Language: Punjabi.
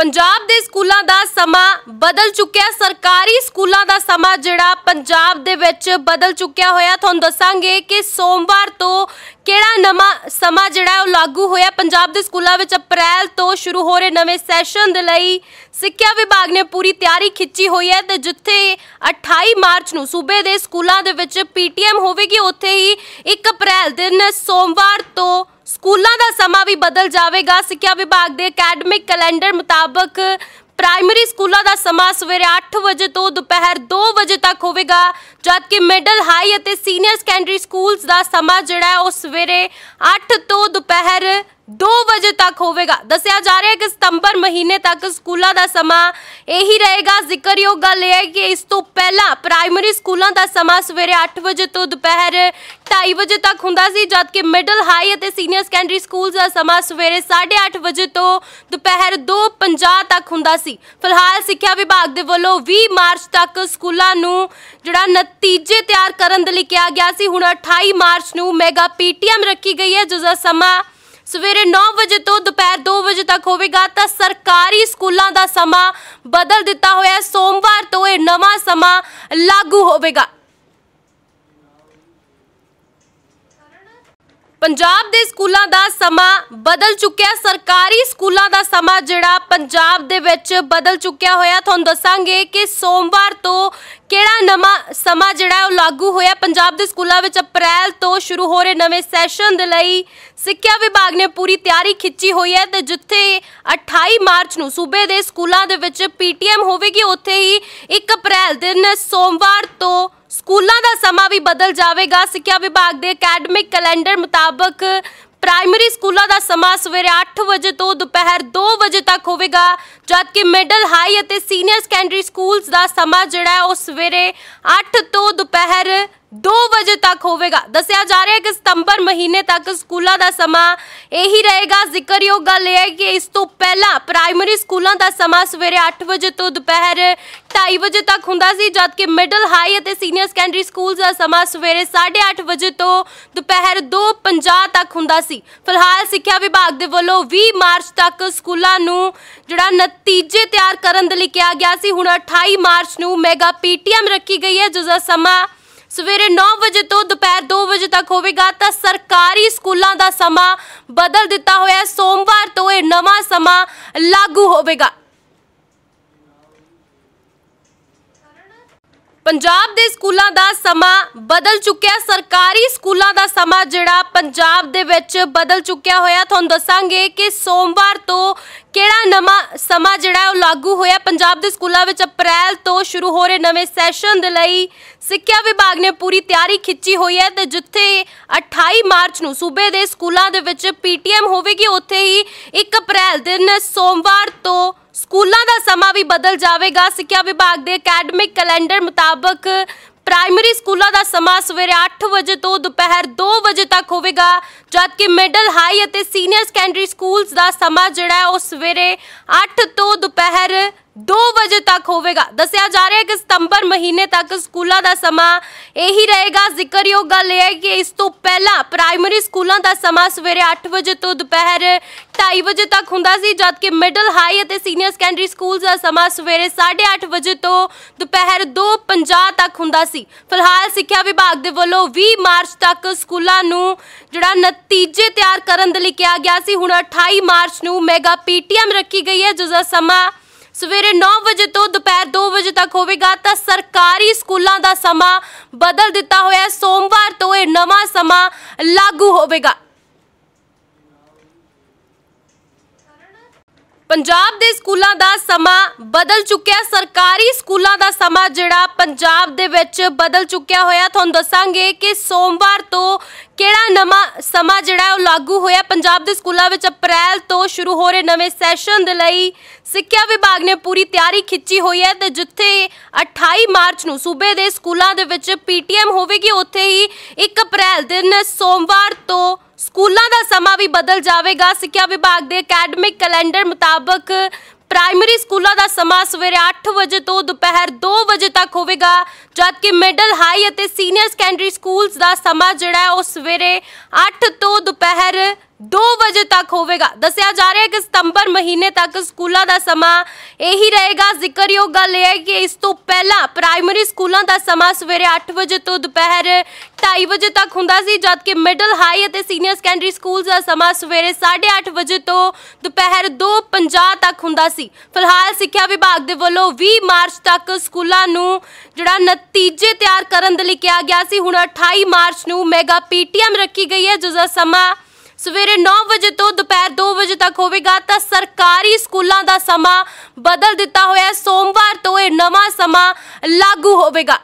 ਪੰਜਾਬ ਦੇ ਸਕੂਲਾਂ ਦਾ ਸਮਾਂ ਬਦਲ ਚੁੱਕਿਆ ਸਰਕਾਰੀ ਸਕੂਲਾਂ ਦਾ ਸਮਾਂ ਜਿਹੜਾ ਪੰਜਾਬ ਦੇ ਵਿੱਚ ਬਦਲ ਚੁੱਕਿਆ ਹੋਇਆ ਤੁਹਾਨੂੰ ਦੱਸਾਂਗੇ ਕਿ ਸੋਮਵਾਰ ਤੋਂ ਕਿਹੜਾ ਨਵਾਂ ਸਮਾ ਜਿਹੜਾ ਉਹ ਲਾਗੂ ਹੋਇਆ ਪੰਜਾਬ ਦੇ ਸਕੂਲਾਂ ਵਿੱਚ ਅਪ੍ਰੈਲ ਤੋਂ ਸ਼ੁਰੂ ਹੋ ਰਹੇ ਨਵੇਂ ਸੈਸ਼ਨ ਦੇ ਲਈ ਸਿੱਖਿਆ ਵਿਭਾਗ ਨੇ ਪੂਰੀ ਤਿਆਰੀ ਖਿੱਚੀ ਹੋਈ ਹੈ ਤੇ ਜਿੱਥੇ 28 ਮਾਰਚ ਨੂੰ ਸੂਬੇ ਦੇ ਸਕੂਲਾਂ ਦੇ ਵਿੱਚ ਪੀਟੀਐਮ ਹੋਵੇਗੀ ਉੱਥੇ ਹੀ 1 ਅਪ੍ਰੈਲ ਦਿਨ ਸੋਮਵਾਰ ਤੋਂ ਸਕੂਲਾਂ ਦਾ ਸਮਾਂ ਵੀ ਬਦਲ ਜਾਵੇਗਾ ਸਿੱਖਿਆ ਵਿਭਾਗ ਦੇ ਅਕੈਡਮਿਕ ਕੈਲੰਡਰ ਮੁਤਾਬਕ ਪ੍ਰਾਇਮਰੀ ਸਕੂਲਾਂ ਦਾ ਸਮਾਂ ਸਵੇਰੇ 8 ਵਜੇ ਤੋਂ ਦੁਪਹਿਰ 2 ਵਜੇ ਤੱਕ ਹੋਵੇਗਾ ਜਦਕਿ ਮਿਡਲ ਹਾਈ ਅਤੇ ਸੀਨੀਅਰ ਸੈਕੰਡਰੀ ਸਕੂਲਸ ਦਾ ਸਮਾਂ ਜਿਹੜਾ ਉਹ ਸਵੇਰੇ 8 ਤੋਂ ਦੁਪਹਿਰ 2 ਵਜੇ ਤੱਕ ਹੋਵੇਗਾ ਦੱਸਿਆ ਜਾ ਰਿਹਾ ਹੈ ਕਿ ਸਤੰਬਰ ਮਹੀਨੇ ਤੱਕ ਸਕੂਲਾਂ ਦਾ ਸਮਾਂ ਇਹੀ ਰਹੇਗਾ ਜ਼ਿਕਰਯੋਗ ਗੱਲ ਇਹ ਹੈ ਕਿ ਇਸ ਤੋਂ ਪਹਿਲਾਂ ਪ੍ਰਾਇਮਰੀ ਸਕੂਲਾਂ ਦਾ ਸਮਾਂ ਸਵੇਰੇ 8 ਵਜੇ ਤੋਂ ਦੁਪਹਿਰ 2:30 ਵਜੇ ਤੱਕ ਹੁੰਦਾ ਸੀ ਜਦਕਿ ਮਿਡਲ ਹਾਈ ਅਤੇ ਸੀਨੀਅਰ ਸੈਕੰਡਰੀ ਸਕੂਲਸ ਦਾ ਸਮਾਂ ਸਵੇਰੇ 8:30 ਵਜੇ ਤੋਂ ਦੁਪਹਿਰ 2:50 ਤੱਕ ਹੁੰਦਾ ਸੀ ਫਿਲਹਾਲ ਸਿੱਖਿਆ ਵਿਭਾਗ ਦੇ ਵੱਲੋਂ 20 ਮਾਰਚ ਤੱਕ ਸਕੂਲਾਂ ਨੂੰ ਜਿਹੜਾ ਨਤੀਜੇ ਤਿਆਰ ਕਰਨ ਦੇ ਲਈ ਕਿਹਾ ਗਿਆ ਸੀ ਹੁਣ 28 ਮਾਰਚ ਨੂੰ ਮੈਗਾ ਪੀਟੀਐਮ ਰੱਖੀ ਗਈ ਹੈ ਜਿਸ ਦਾ ਸਮਾਂ ਸਵੇਰੇ 9 ਵਜੇ ਤੋਂ ਦੁਪਹਿਰ 2 ਵਜੇ ਤੱਕ ਹੋਵੇਗਾ ਤਾਂ ਸਰਕਾਰੀ ਸਕੂਲਾਂ ਦਾ ਸਮਾਂ ਬਦਲ ਦਿੱਤਾ ਹੋਇਆ ਹੈ ਸੋਮਵਾਰ ਤੋਂ ਇਹ ਨਵਾਂ ਸਮਾਂ ਲਾਗੂ ਹੋਵੇਗਾ ਪੰਜਾਬ ਦੇ ਸਕੂਲਾਂ ਦਾ ਸਮਾਂ ਬਦਲ ਚੁੱਕਿਆ ਸਰਕਾਰੀ ਸਕੂਲਾਂ ਦਾ ਸਮਾਂ ਜਿਹੜਾ ਪੰਜਾਬ ਦੇ ਵਿੱਚ ਬਦਲ ਚੁੱਕਿਆ ਹੋਇਆ ਤੁਹਾਨੂੰ ਦੱਸਾਂਗੇ ਕਿ ਸੋਮਵਾਰ ਤੋਂ ਕਿਹੜਾ ਨਵਾਂ ਸਮਾਂ ਜਿਹੜਾ ਉਹ ਲਾਗੂ ਹੋਇਆ ਪੰਜਾਬ ਦੇ ਸਕੂਲਾਂ ਵਿੱਚ ਅਪ੍ਰੈਲ ਤੋਂ ਸ਼ੁਰੂ ਹੋ ਰਹੇ ਨਵੇਂ ਸੈਸ਼ਨ ਦੇ ਲਈ ਸਿੱਖਿਆ ਵਿਭਾਗ ਨੇ ਪੂਰੀ ਤਿਆਰੀ ਖਿੱਚੀ ਹੋਈ ਹੈ ਤੇ ਜਿੱਥੇ 28 ਮਾਰਚ ਨੂੰ ਸੂਬੇ ਦੇ ਸਕੂਲਾਂ ਦੇ ਵਿੱਚ ਪੀਟੀਐਮ ਹੋਵੇਗੀ ਉੱਥੇ ਹੀ 1 ਅਪ੍ਰੈਲ ਦਿਨ ਸੋਮਵਾਰ ਤੋਂ ਸਕੂਲਾਂ ਦਾ ਸਮਾਂ ਵੀ ਬਦਲ ਜਾਵੇਗਾ ਸਿੱਖਿਆ ਵਿਭਾਗ ਦੇ ਅਕੈਡਮਿਕ ਕੈਲੰਡਰ ਮੁਤਾਬਕ ਪ੍ਰਾਇਮਰੀ ਸਕੂਲਾਂ ਦਾ ਸਮਾਂ ਸਵੇਰੇ 8 ਵਜੇ ਤੋਂ ਦੁਪਹਿਰ 2 ਵਜੇ ਤੱਕ ਹੋਵੇਗਾ ਜਦਕਿ ਮਿਡਲ ਹਾਈ ਅਤੇ ਸੀਨੀਅਰ ਸੈਕੰਡਰੀ ਸਕੂਲਸ ਦਾ ਸਮਾਂ ਜਿਹੜਾ ਹੈ ਉਹ ਸਵੇਰੇ 8 ਤੋਂ ਦੁਪਹਿਰ 2 ਵਜੇ ਤੱਕ ਹੋਵੇਗਾ ਦੱਸਿਆ ਜਾ ਰਿਹਾ ਹੈ ਕਿ ਸਤੰਬਰ ਮਹੀਨੇ ਤੱਕ ਸਕੂਲਾਂ ਦਾ ਸਮਾਂ ਇਹੀ ਰਹੇਗਾ ਜ਼ਿਕਰਯੋਗ ਗੱਲ ਇਹ ਹੈ ਕਿ ਇਸ ਤੋਂ ਪਹਿਲਾਂ ਪ੍ਰਾਇਮਰੀ ਸਕੂਲਾਂ ਦਾ ਸਮਾਂ ਸਵੇਰੇ 8 ਵਜੇ ਤੋਂ ਦੁਪਹਿਰ 2:30 ਵਜੇ ਤੱਕ ਹੁੰਦਾ ਸੀ ਜਦਕਿ ਮਿਡਲ ਹਾਈ ਅਤੇ ਸੀਨੀਅਰ ਸੈਕੰਡਰੀ ਸਕੂਲ ਦਾ ਸਮਾਂ ਸਵੇਰੇ 8:30 ਵਜੇ ਤੋਂ ਦੁਪਹਿਰ 2:50 ਤੱਕ ਹੁੰਦਾ ਸੀ ਫਿਲਹਾਲ ਸਿੱਖਿਆ ਵਿਭਾਗ ਦੇ ਵੱਲੋਂ 20 ਮਾਰਚ ਤੱਕ ਸਕੂਲਾਂ ਨੂੰ ਜਿਹੜਾ ਨਤੀਜੇ ਤਿਆਰ ਕਰਨ ਦੇ ਲਈ ਕਿਹਾ ਗਿਆ ਸੀ ਹੁਣ 28 ਮਾਰਚ ਨੂੰ ਮੈਗਾ ਪੀਟੀਐਮ ਰੱਖੀ ਗਈ ਹੈ ਜਿਸ ਦਾ ਸਮਾਂ ਸਵੇਰੇ 9 ਵਜੇ ਤੋਂ ਦੁਪਹਿਰ 2 ਵਜੇ ਤੱਕ ਹੋਵੇਗਾ ਤਾਂ ਸਰਕਾਰੀ ਸਕੂਲਾਂ ਦਾ ਸਮਾਂ ਬਦਲ ਦਿੱਤਾ ਹੋਇਆ ਹੈ ਸੋਮਵਾਰ ਤੋਂ ਇਹ ਨਵਾਂ ਸਮਾਂ ਲਾਗੂ ਹੋਵੇਗਾ ਪੰਜਾਬ ਦੇ ਸਕੂਲਾਂ ਦਾ ਸਮਾਂ ਬਦਲ ਚੁੱਕਿਆ ਸਰਕਾਰੀ ਸਕੂਲਾਂ ਦਾ ਸਮਾਂ ਜਿਹੜਾ ਪੰਜਾਬ ਦੇ ਵਿੱਚ ਬਦਲ ਚੁੱਕਿਆ ਹੋਇਆ ਤੁਹਾਨੂੰ ਦੱਸਾਂਗੇ ਕਿ ਸੋਮਵਾਰ ਤੋਂ ਕਿਹੜਾ ਨਵਾਂ ਸਮਾਂ ਜਿਹੜਾ ਉਹ ਲਾਗੂ ਹੋਇਆ ਪੰਜਾਬ ਦੇ ਸਕੂਲਾਂ ਵਿੱਚ ਅਪ੍ਰੈਲ ਤੋਂ ਸ਼ੁਰੂ ਹੋ ਰਹੇ ਨਵੇਂ ਸੈਸ਼ਨ ਦੇ ਲਈ ਸਿੱਖਿਆ ਵਿਭਾਗ ਨੇ ਪੂਰੀ ਤਿਆਰੀ ਖਿੱਚੀ ਹੋਈ ਹੈ ਤੇ ਜਿੱਥੇ 28 ਮਾਰਚ ਨੂੰ ਸੂਬੇ ਦੇ ਸਕੂਲਾਂ ਦੇ ਵਿੱਚ ਪੀਟੀਐਮ ਹੋਵੇਗੀ ਉੱਥੇ ਹੀ 1 ਅਪ੍ਰੈਲ ਦਿਨ ਸੋਮਵਾਰ ਤੋਂ ਸਕੂਲਾਂ ਦਾ ਸਮਾਂ ਵੀ ਬਦਲ ਜਾਵੇਗਾ ਸਿੱਖਿਆ ਵਿਭਾਗ ਦੇ ਅਕੈਡਮਿਕ ਕੈਲੰਡਰ ਮੁਤਾਬਕ ਪ੍ਰਾਇਮਰੀ ਸਕੂਲਾਂ ਦਾ ਸਮਾਂ ਸਵੇਰੇ 8 ਵਜੇ ਤੋਂ ਦੁਪਹਿਰ 2 ਵਜੇ ਤੱਕ ਹੋਵੇਗਾ ਜਦਕਿ ਮਿਡਲ ਹਾਈ ਅਤੇ ਸੀਨੀਅਰ ਸੈਕੰਡਰੀ ਸਕੂਲਸ ਦਾ ਸਮਾਂ ਜਿਹੜਾ ਉਹ ਸਵੇਰੇ 8 ਤੋਂ ਦੁਪਹਿਰ 2 ਵਜੇ ਤੱਕ ਹੋਵੇਗਾ ਦੱਸਿਆ ਜਾ ਰਿਹਾ ਹੈ ਕਿ ਸਤੰਬਰ ਮਹੀਨੇ ਤੱਕ ਸਕੂਲਾਂ ਦਾ ਸਮਾਂ ਇਹੀ ਰਹੇਗਾ ਜ਼ਿਕਰਯੋਗ ਗੱਲ ਇਹ ਹੈ ਕਿ ਇਸ ਤੋਂ ਪਹਿਲਾਂ ਪ੍ਰਾਇਮਰੀ ਸਕੂਲਾਂ ਦਾ ਸਮਾਂ ਸਵੇਰੇ 8 ਵਜੇ ਤੋਂ ਦੁਪਹਿਰ 2:30 ਵਜੇ ਤੱਕ ਹੁੰਦਾ ਸੀ ਜਦਕਿ ਮਿਡਲ ਹਾਈ ਅਤੇ ਸੀਨੀਅਰ ਸੈਕੰਡਰੀ ਸਕੂਲਸ ਦਾ ਸਮਾਂ ਸਵੇਰੇ 8:30 ਵਜੇ ਤੋਂ ਦੁਪਹਿਰ 2:50 ਤੱਕ ਹੁੰਦਾ ਸੀ ਫਿਲਹਾਲ ਸਿੱਖਿਆ ਵਿਭਾਗ ਦੇ ਵੱਲੋਂ 20 ਮਾਰਚ ਤੱਕ ਸਕੂਲਾਂ ਨੂੰ ਜਿਹੜਾ ਨਤੀਜੇ ਤਿਆਰ ਕਰਨ ਦੇ ਲਈ ਕਿਹਾ ਗਿਆ ਸੀ ਹੁਣ 28 ਮਾਰਚ ਨੂੰ ਮੈਗਾ ਪੀਟੀਐਮ ਰੱਖੀ ਗਈ ਹੈ ਜਿਸ ਦਾ ਸਮਾਂ ਸਵੇਰੇ 9 ਵਜੇ ਤੋਂ ਦੁਪਹਿਰ 2 ਵਜੇ ਤੱਕ ਹੋਵੇਗਾ ਤਾਂ ਸਰਕਾਰੀ ਸਕੂਲਾਂ ਦਾ ਸਮਾਂ ਬਦਲ ਦਿੱਤਾ ਹੋਇਆ ਹੈ ਸੋਮਵਾਰ ਤੋਂ ਇਹ ਨਵਾਂ ਸਮਾਂ ਲਾਗੂ ਹੋਵੇਗਾ ਪੰਜਾਬ ਦੇ ਸਕੂਲਾਂ ਦਾ ਸਮਾਂ ਬਦਲ ਚੁੱਕਿਆ ਸਰਕਾਰੀ ਸਕੂਲਾਂ ਦਾ ਸਮਾਂ ਜਿਹੜਾ ਪੰਜਾਬ ਦੇ ਵਿੱਚ ਬਦਲ ਚੁੱਕਿਆ ਹੋਇਆ ਤੁਹਾਨੂੰ ਦੱਸਾਂਗੇ ਕਿ ਸੋਮਵਾਰ ਤੋਂ ਕਿਹੜਾ ਨਵਾਂ ਸਮਾਂ ਜਿਹੜਾ ਉਹ ਲਾਗੂ ਹੋਇਆ ਪੰਜਾਬ ਦੇ ਸਕੂਲਾਂ ਵਿੱਚ ਅਪ੍ਰੈਲ ਤੋਂ ਸ਼ੁਰੂ ਹੋ ਰਹੇ ਨਵੇਂ ਸੈਸ਼ਨ ਦੇ ਲਈ ਸਿੱਖਿਆ ਵਿਭਾਗ ਨੇ ਪੂਰੀ ਤਿਆਰੀ ਖਿੱਚੀ ਹੋਈ ਹੈ ਤੇ ਜਿੱਥੇ 28 ਮਾਰਚ ਨੂੰ ਸੂਬੇ ਦੇ ਸਕੂਲਾਂ ਦੇ ਵਿੱਚ ਪੀਟੀਐਮ ਹੋਵੇਗੀ ਉੱਥੇ ਹੀ 1 ਅਪ੍ਰੈਲ ਦਿਨ ਸੋਮਵਾਰ ਤੋਂ ਸਕੂਲਾਂ ਦਾ ਸਮਾਂ ਵੀ ਬਦਲ ਜਾਵੇਗਾ ਸਿੱਖਿਆ ਵਿਭਾਗ ਦੇ ਅਕੈਡਮਿਕ ਕੈਲੰਡਰ ਮੁਤਾਬਕ ਪ੍ਰਾਇਮਰੀ ਸਕੂਲਾਂ ਦਾ ਸਮਾਂ ਸਵੇਰੇ 8 ਵਜੇ ਤੋਂ ਦੁਪਹਿਰ 2 ਵਜੇ ਤੱਕ ਹੋਵੇਗਾ ਜਦਕਿ ਮਿਡਲ ਹਾਈ ਅਤੇ ਸੀਨੀਅਰ ਸੈਕੰਡਰੀ ਸਕੂਲਸ ਦਾ ਸਮਾਂ ਜਿਹੜਾ ਹੈ ਉਹ ਸਵੇਰੇ 8 ਤੋਂ ਦੁਪਹਿਰ 2 ਵਜੇ ਤੱਕ ਹੋਵੇਗਾ ਦੱਸਿਆ ਜਾ ਰਿਹਾ ਹੈ ਕਿ ਸਤੰਬਰ ਮਹੀਨੇ ਤੱਕ ਸਕੂਲਾਂ ਦਾ ਸਮਾਂ ਇਹੀ ਰਹੇਗਾ ਜ਼ਿਕਰਯੋਗ ਗੱਲ ਇਹ ਹੈ ਕਿ ਇਸ ਤੋਂ ਪਹਿਲਾਂ ਪ੍ਰਾਇਮਰੀ ਸਕੂਲਾਂ ਦਾ ਸਮਾਂ ਸਵੇਰੇ 8 ਵਜੇ ਤੋਂ ਦੁਪਹਿਰ 2:30 ਵਜੇ ਤੱਕ ਹੁੰਦਾ ਸੀ ਜਦਕਿ ਮਿਡਲ ਹਾਈ ਅਤੇ ਸੀਨੀਅਰ ਸੈਕੰਡਰੀ ਸਕੂਲਸ ਦਾ ਸਮਾਂ ਸਵੇਰੇ 8:30 ਵਜੇ ਤੋਂ ਦੁਪਹਿਰ 2:50 ਤੱਕ ਹੁੰਦਾ ਸੀ ਫਿਲਹਾਲ ਸਿੱਖਿਆ ਵਿਭਾਗ ਦੇ ਵੱਲੋਂ 20 ਮਾਰਚ ਤੱਕ ਸਕੂਲਾਂ ਨੂੰ ਜਿਹੜਾ ਨਤੀਜੇ ਤਿਆਰ ਕਰਨ ਦੇ ਲਈ ਕਿਹਾ ਗਿਆ ਸੀ ਹੁਣ 28 ਮਾਰਚ ਨੂੰ ਮੈਗਾ ਪੀਟੀਐਮ ਰੱਖੀ ਗਈ ਹੈ ਜਿਸ ਦਾ ਸਮਾਂ ਸਵੇਰੇ 9 ਵਜੇ ਤੋਂ ਦੁਪਹਿਰ 2 ਵਜੇ ਤੱਕ ਹੋਵੇਗਾ ਤਾਂ ਸਰਕਾਰੀ ਸਕੂਲਾਂ ਦਾ ਸਮਾਂ ਬਦਲ ਦਿੱਤਾ ਹੋਇਆ ਸੋਮਵਾਰ ਤੋਂ ਇਹ ਨਵਾਂ ਸਮਾਂ ਲਾਗੂ ਹੋਵੇਗਾ